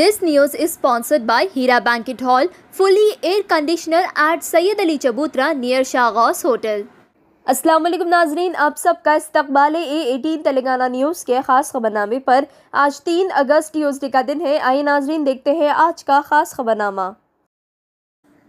this news is sponsored by Heera banquet hall fully air conditioner at Syed Ali Chabutra near शाहगास hotel अस्सलाम नाजरीन आप सबका इस्तकबाल ए एटीन तेलंगाना न्यूज़ के ख़ास खबरनामे पर आज तीन अगस्त ट्यूजडे का दिन है आइए नाजरीन देखते हैं आज का ख़ास खबरनामा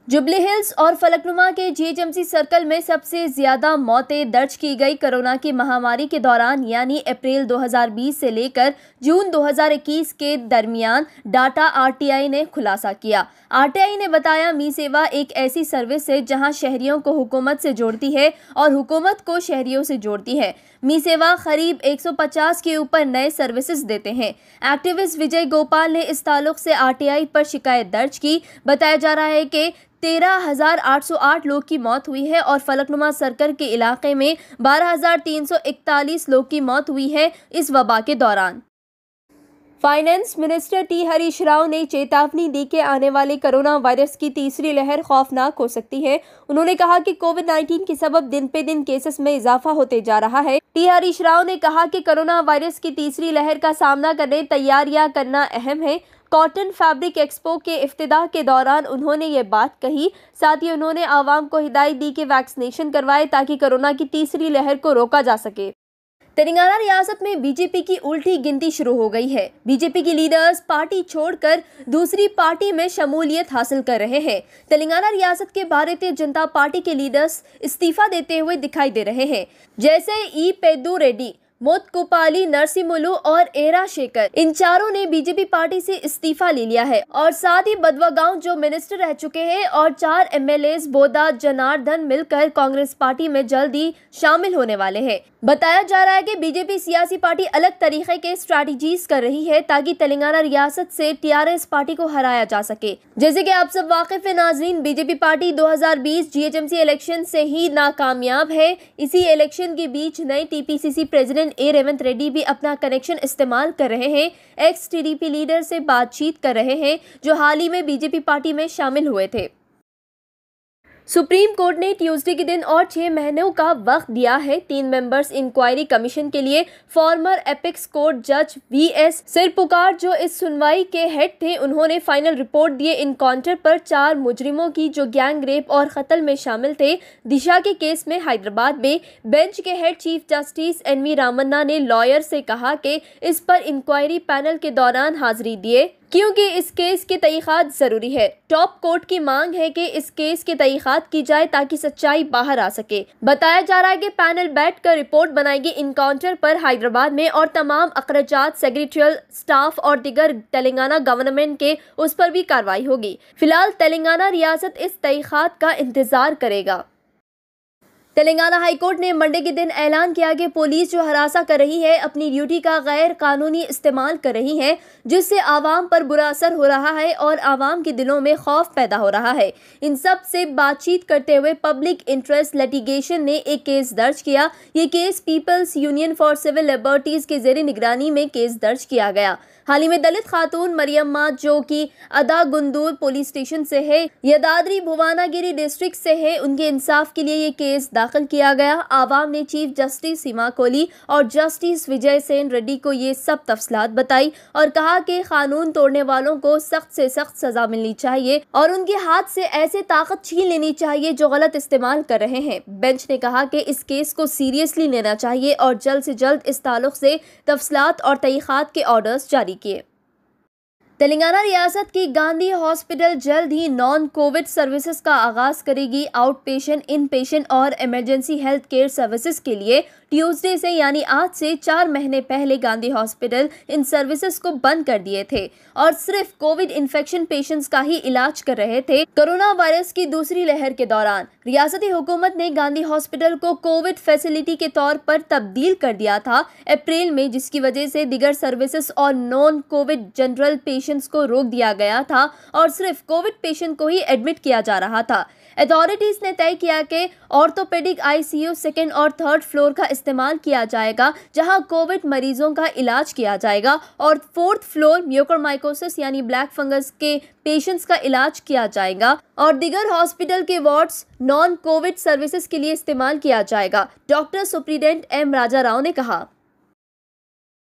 जुबली हिल्स और फलकनुमा के जीएचएमसी सर्कल में सबसे ज्यादा मौतें दर्ज की गई कोरोना की महामारी के दौरान यानी अप्रैल 2020 से लेकर जून 2021 के दरमियान डाटा आरटीआई ने खुलासा किया आरटीआई ने बताया मी सेवा एक ऐसी सर्विस है जहां शहरियों को हुकूमत से जोड़ती है और हुकूमत को शहरियों से जोड़ती है मी सेवा करीब एक के ऊपर नए सर्विसेज देते हैं एक्टिविस्ट विजय गोपाल ने इस ताल्लुक से आर पर शिकायत दर्ज की बताया जा रहा है कि 13,808 लोग की मौत हुई है और फलकनुमा सर्कल के इलाके में 12,341 लोग की मौत हुई है इस वबा के दौरान finance minister T Harish Rao ने चेतावनी दी कि आने वाले कोरोना वायरस की तीसरी लहर खौफनाक हो सकती है उन्होंने कहा कि कोविड 19 के सबब दिन पे दिन केसेस में इजाफा होते जा रहा है टी हरीश राव ने कहा कि कोरोना वायरस की तीसरी लहर का सामना करने तैयारियां करना अहम है कॉटन फैब्रिक एक्सपो के अफ्ताह के दौरान उन्होंने ये बात कही साथ ही उन्होंने आवाम को हिदायत दी कि वैक्सीनेशन करवाए ताकि कोरोना की तीसरी लहर को रोका जा सके तेलंगाना रियासत में बीजेपी की उल्टी गिनती शुरू हो गई है बीजेपी के लीडर्स पार्टी छोड़कर दूसरी पार्टी में शमूलियत हासिल कर रहे हैं तेलंगाना रियासत के भारतीय जनता पार्टी के लीडर्स इस्तीफा देते हुए दिखाई दे रहे हैं जैसे ई पेदू रेड्डी मोत कोपाली नरसिमुलू और एरा शेखर इन चारों ने बीजेपी पार्टी से इस्तीफा ले लिया है और साथ ही बदवा गांव जो मिनिस्टर रह चुके हैं और चार एमएलए बोदा जनार्दन मिलकर कांग्रेस पार्टी में जल्दी शामिल होने वाले हैं बताया जा रहा है कि बीजेपी सियासी पार्टी अलग तरीके के स्ट्रैटेजीज कर रही है ताकि तेलंगाना रियासत से एस पार्टी को हराया जा सके जैसे की आप सब वाकिफ नाजरीन BJP party M C election से ही नाकामयाब है इसी इलेक्शन के बीच नए C president A Revanth Reddy भी अपना कनेक्शन इस्तेमाल कर रहे हैं एक्स टीडीपी लीडर से बातचीत कर रहे हैं जो हाल ही में बीजेपी पार्टी में शामिल हुए थे सुप्रीम कोर्ट ने ट्यूसडे के दिन और छह महीनों का वक्त दिया है तीन मेंबर्स इंक्वायरी कमीशन के लिए फॉर्मर एपेक्स कोर्ट जज वी एस सिरपुकार जो इस सुनवाई के हेड थे उन्होंने फाइनल रिपोर्ट दिए इनकाउंटर पर चार मुजरिमों की जो गैंग रेप और कत्ल में शामिल थे दिशा के केस में हैदराबाद में बेंच के head chief justice N V Ramana ने लॉयर से कहा कि इस पर इंक्वायरी पैनल के दौरान हाजिरी दिए क्योंकि इस केस के तहक़ात ज़रूरी है टॉप कोर्ट की मांग है कि इस केस के तहक़ात की जाए ताकि सच्चाई बाहर आ सके बताया जा रहा है कि पैनल बैठ कर रिपोर्ट बनाएगी इनकाउंटर पर हैदराबाद में और तमाम अखराजात सेक्रेटरियल स्टाफ और दिगर तेलंगाना गवर्नमेंट के उस पर भी कार्रवाई होगी फिलहाल तेलंगाना रियासत इस तहक़ात का इंतजार करेगा तेलंगाना हाईकोर्ट ने मंडे के दिन ऐलान किया कि पुलिस जो हरासा कर रही है अपनी ड्यूटी का गैर कानूनी इस्तेमाल कर रही है जिससे आवाम पर बुरा असर हो रहा है और आवाम के दिलों में खौफ पैदा हो रहा है इन सब से बातचीत करते हुए पब्लिक इंटरेस्ट लिटिगेशन ने एक केस दर्ज किया ये case People's Union for Civil Liberties के जेर निगरानी में केस दर्ज किया गया हाल ही में दलित खातून मरियम्मा जो कि अदा गुंदूर पुलिस स्टेशन से है ये दादरी भुवानागिरी डिस्ट्रिक्ट से है उनके इंसाफ के लिए ये केस दाखिल किया गया आवाम ने चीफ जस्टिस सीमा कोहली और जस्टिस विजय सेन रेड्डी को ये सब तफसलात बताई और कहा कि कानून तोड़ने वालों को सख्त से सख्त सजा मिलनी चाहिए और उनके हाथ से ऐसे ताकत छीन लेनी चाहिए जो गलत इस्तेमाल कर रहे हैं बेंच ने कहा कि इस केस को सीरियसली लेना चाहिए और जल्द से जल्द इस ताल्लुक से तफसलात और तयक़ात के ऑर्डर्स जारी किए तेलंगाना रियासत की गांधी हॉस्पिटल जल्द ही नॉन कोविड सर्विसेज का आगाज करेगी आउट पेशेंट इन पेशेंट और इमरजेंसी हेल्थ केयर सर्विसेज के लिए ट्यूसडे से यानी आज से चार महीने पहले गांधी हॉस्पिटल इन सर्विसेज को बंद कर दिए थे और सिर्फ कोविड इन्फेक्शन पेशेंट्स का ही इलाज कर रहे थे कोरोना वायरस की दूसरी लहर के दौरान रियासती हुकूमत ने गांधी हॉस्पिटल को कोविड फैसिलिटी के तौर पर तब्दील कर दिया था अप्रैल में जिसकी वजह से दिगर सर्विसेज और non covid general patient patients को रोक दिया गया था और सिर्फ कोविड पेशेंट को ही एडमिट किया जा रहा था अथॉरिटीज ने तय किया कि ऑर्थोपेडिक आईसीयू सेकेंड और थर्ड फ्लोर का इस्तेमाल किया जाएगा जहां कोविड मरीजों का इलाज किया जाएगा और फोर्थ फ्लोर म्यूकोमाइकोसिस यानी ब्लैक फंगस के पेशेंट्स का इलाज किया जाएगा और दिगर हॉस्पिटल के वार्ड्स नॉन कोविड सर्विसेज के लिए इस्तेमाल किया जाएगा doctor superintendent M Raja Rao ने कहा